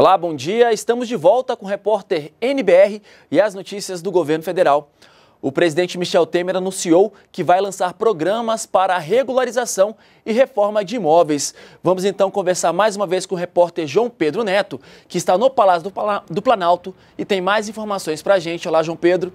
Olá, bom dia. Estamos de volta com o repórter NBR e as notícias do governo federal. O presidente Michel Temer anunciou que vai lançar programas para a regularização e reforma de imóveis. Vamos então conversar mais uma vez com o repórter João Pedro Neto, que está no Palácio do Planalto e tem mais informações para a gente. Olá, João Pedro.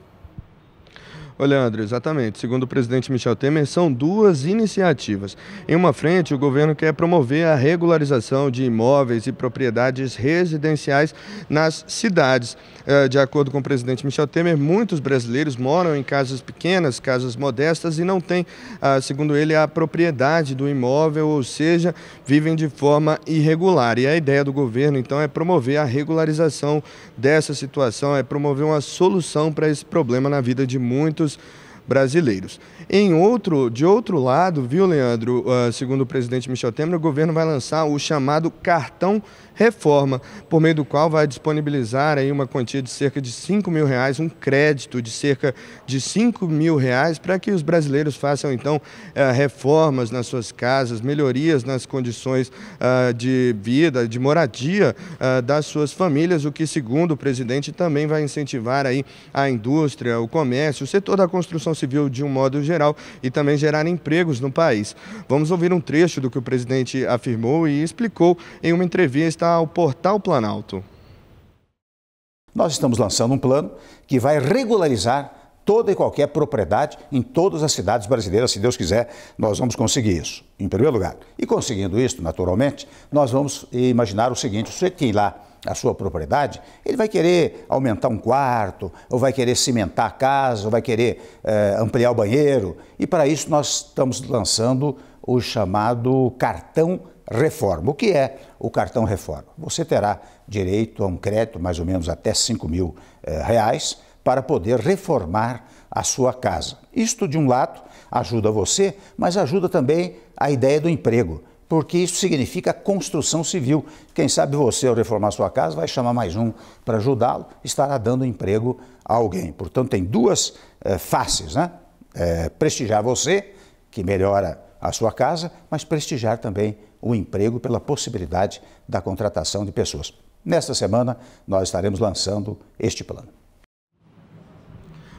Olha, André, exatamente. Segundo o presidente Michel Temer, são duas iniciativas. Em uma frente, o governo quer promover a regularização de imóveis e propriedades residenciais nas cidades. Eh, de acordo com o presidente Michel Temer, muitos brasileiros moram em casas pequenas, casas modestas e não têm, ah, segundo ele, a propriedade do imóvel, ou seja, vivem de forma irregular. E a ideia do governo, então, é promover a regularização dessa situação, é promover uma solução para esse problema na vida de muitos was brasileiros. Em outro, de outro lado, viu, Leandro, uh, segundo o presidente Michel Temer, o governo vai lançar o chamado cartão reforma, por meio do qual vai disponibilizar aí uma quantia de cerca de 5 mil reais, um crédito de cerca de 5 mil reais, para que os brasileiros façam então uh, reformas nas suas casas, melhorias nas condições uh, de vida, de moradia ah, das suas famílias, o que, segundo o presidente, também vai incentivar aí a indústria, o comércio, o setor da construção civil de um modo geral e também gerar empregos no país. Vamos ouvir um trecho do que o presidente afirmou e explicou em uma entrevista ao Portal Planalto. Nós estamos lançando um plano que vai regularizar toda e qualquer propriedade em todas as cidades brasileiras. Se Deus quiser, nós vamos conseguir isso, em primeiro lugar. E conseguindo isso, naturalmente, nós vamos imaginar o seguinte: o tem lá a sua propriedade, ele vai querer aumentar um quarto, ou vai querer cimentar a casa, ou vai querer eh, ampliar o banheiro. E para isso, nós estamos lançando o chamado cartão reforma. O que é o cartão reforma? Você terá direito a um crédito mais ou menos até 5 mil eh, reais para poder reformar a sua casa. Isto, de um lado, ajuda você, mas ajuda também a ideia do emprego, porque isso significa construção civil. Quem sabe você, ao reformar sua casa, vai chamar mais um para ajudá-lo, estará dando emprego a alguém. Portanto, tem duas eh, faces, né? É, prestigiar você, que melhora a sua casa, mas prestigiar também o emprego pela possibilidade da contratação de pessoas. Nesta semana, nós estaremos lançando este plano.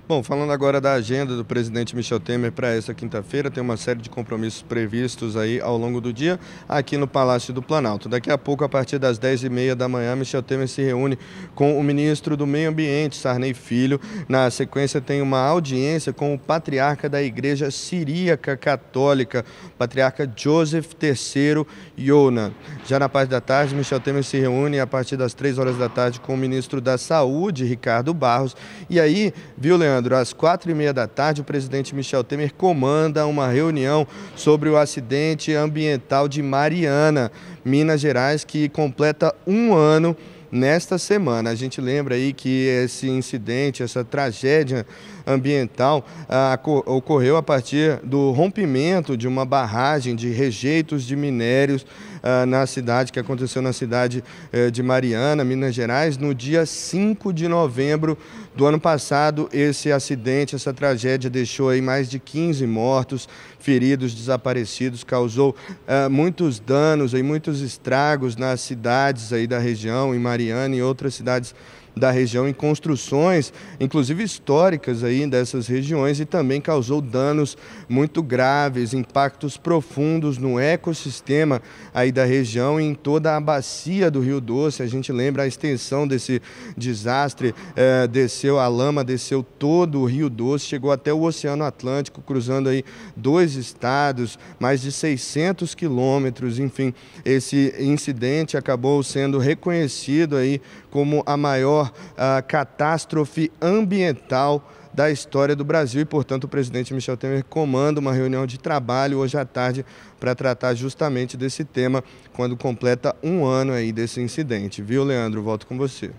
Bom, falando agora da agenda do presidente Michel Temer para esta quinta-feira, tem uma série de compromissos previstos aí ao longo do dia aqui no Palácio do Planalto. Daqui a pouco, a partir das 10h30 da manhã, Michel Temer se reúne com o ministro do Meio Ambiente, Sarney Filho. Na sequência, tem uma audiência com o patriarca da Igreja Siríaca Católica, o patriarca Joseph III Yona. Já na parte da tarde, Michel Temer se reúne a partir das 3 horas da tarde com o ministro da Saúde, Ricardo Barros. E aí, viu, Leandro? Leandro, às quatro e meia da tarde, o presidente Michel Temer comanda uma reunião sobre o acidente ambiental de Mariana, Minas Gerais, que completa um ano nesta semana. A gente lembra aí que esse incidente, essa tragédia ambiental ah, ocorreu a partir do rompimento de uma barragem de rejeitos de minérios ah, na cidade, que aconteceu na cidade eh, de Mariana, Minas Gerais, no dia 5 de novembro do ano passado, esse acidente, essa tragédia deixou aí mais de 15 mortos, feridos, desaparecidos, causou uh, muitos danos e muitos estragos nas cidades aí da região, em Mariana e outras cidades da região em construções, inclusive históricas aí dessas regiões, e também causou danos muito graves, impactos profundos no ecossistema aí da região e em toda a bacia do Rio Doce. A gente lembra a extensão desse desastre, é, desceu a lama, desceu todo o Rio Doce, chegou até o Oceano Atlântico, cruzando aí dois estados, mais de 600 quilômetros, enfim, esse incidente acabou sendo reconhecido aí como a maior uh, catástrofe ambiental da história do Brasil e, portanto, o presidente Michel Temer comanda uma reunião de trabalho hoje à tarde para tratar justamente desse tema quando completa um ano aí desse incidente. Viu, Leandro? Volto com você.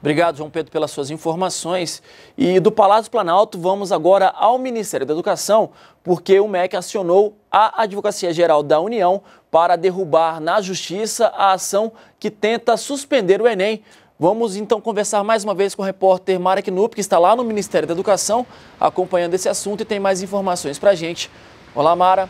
Obrigado, João Pedro, pelas suas informações. E do Palácio Planalto, vamos agora ao Ministério da Educação, porque o MEC acionou a Advocacia Geral da União para derrubar na Justiça a ação que tenta suspender o Enem Vamos então conversar mais uma vez com o repórter Mara Knup, que está lá no Ministério da Educação, acompanhando esse assunto e tem mais informações para a gente. Olá, Mara.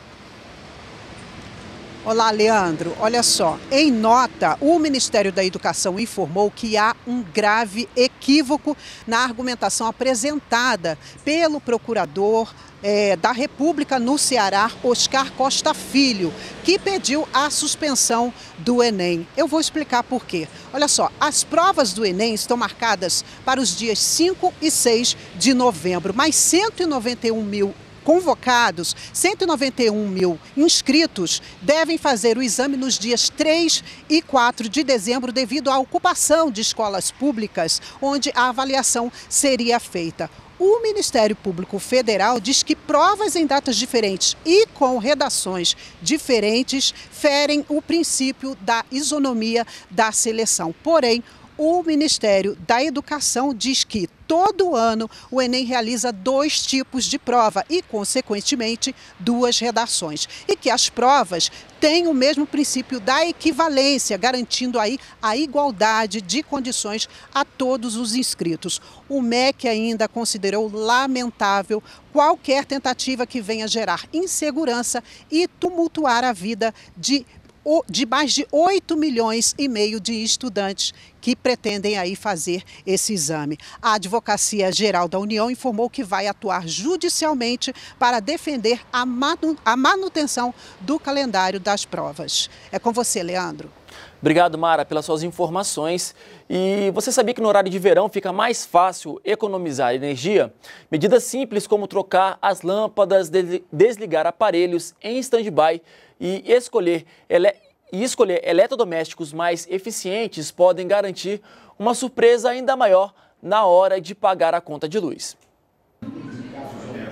Olá, Leandro. Olha só, em nota, o Ministério da Educação informou que há um grave equívoco na argumentação apresentada pelo procurador é, da República no Ceará, Oscar Costa Filho, que pediu a suspensão do Enem. Eu vou explicar por quê. Olha só, as provas do Enem estão marcadas para os dias 5 e 6 de novembro, mas 191 mil convocados, 191 mil inscritos, devem fazer o exame nos dias 3 e 4 de dezembro, devido à ocupação de escolas públicas, onde a avaliação seria feita. O Ministério Público Federal diz que provas em datas diferentes e com redações diferentes ferem o princípio da isonomia da seleção. Porém, o Ministério da Educação diz que todo ano o Enem realiza dois tipos de prova e, consequentemente, duas redações. E que as provas têm o mesmo princípio da equivalência, garantindo aí a igualdade de condições a todos os inscritos. O MEC ainda considerou lamentável qualquer tentativa que venha gerar insegurança e tumultuar a vida de de mais de 8 milhões e meio de estudantes que pretendem aí fazer esse exame. A Advocacia Geral da União informou que vai atuar judicialmente para defender a, manu a manutenção do calendário das provas. É com você, Leandro. Obrigado, Mara, pelas suas informações. E você sabia que no horário de verão fica mais fácil economizar energia? Medidas simples como trocar as lâmpadas, desligar aparelhos em stand-by e escolher, ele, e escolher eletrodomésticos mais eficientes podem garantir uma surpresa ainda maior na hora de pagar a conta de luz.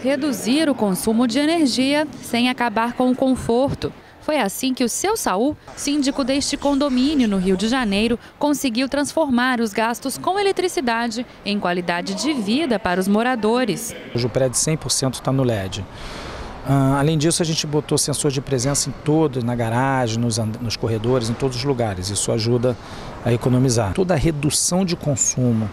Reduzir o consumo de energia sem acabar com o conforto. Foi assim que o seu Saul, síndico deste condomínio no Rio de Janeiro, conseguiu transformar os gastos com eletricidade em qualidade de vida para os moradores. Hoje o prédio 100% está no LED. Uh, além disso, a gente botou sensor de presença em todo, na garagem, nos, nos corredores, em todos os lugares. Isso ajuda a economizar. Toda a redução de consumo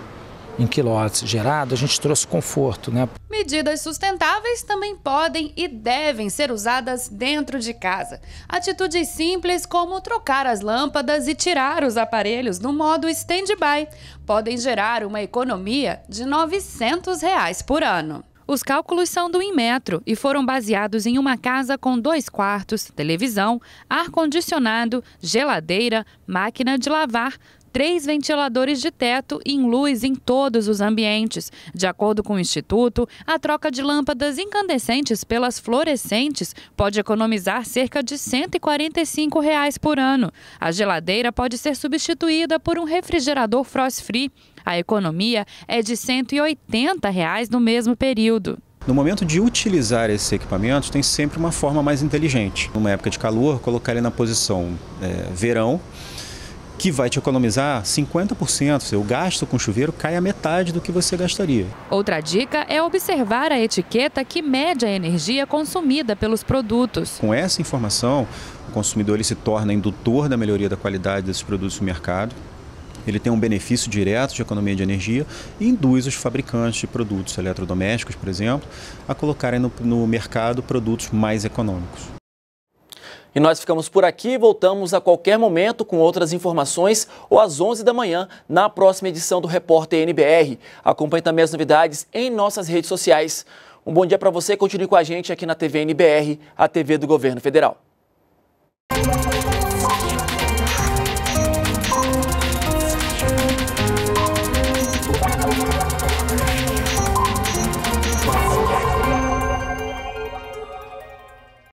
em quilowatts gerado, a gente trouxe conforto, né? Medidas sustentáveis também podem e devem ser usadas dentro de casa. Atitudes simples como trocar as lâmpadas e tirar os aparelhos no modo standby podem gerar uma economia de R$ 900 reais por ano. Os cálculos são do Inmetro e foram baseados em uma casa com dois quartos, televisão, ar-condicionado, geladeira, máquina de lavar, três ventiladores de teto e luz em todos os ambientes. De acordo com o Instituto, a troca de lâmpadas incandescentes pelas fluorescentes pode economizar cerca de R$ 145 reais por ano. A geladeira pode ser substituída por um refrigerador frost-free a economia é de R$ 180 reais no mesmo período. No momento de utilizar esse equipamento, tem sempre uma forma mais inteligente. Numa época de calor, colocar ele na posição é, verão, que vai te economizar 50%. Seu gasto com chuveiro cai a metade do que você gastaria. Outra dica é observar a etiqueta que mede a energia consumida pelos produtos. Com essa informação, o consumidor ele se torna indutor da melhoria da qualidade desses produtos no mercado ele tem um benefício direto de economia de energia e induz os fabricantes de produtos eletrodomésticos, por exemplo, a colocarem no, no mercado produtos mais econômicos. E nós ficamos por aqui, voltamos a qualquer momento com outras informações ou às 11 da manhã na próxima edição do Repórter NBR. Acompanhe também as novidades em nossas redes sociais. Um bom dia para você, continue com a gente aqui na TV NBR, a TV do Governo Federal.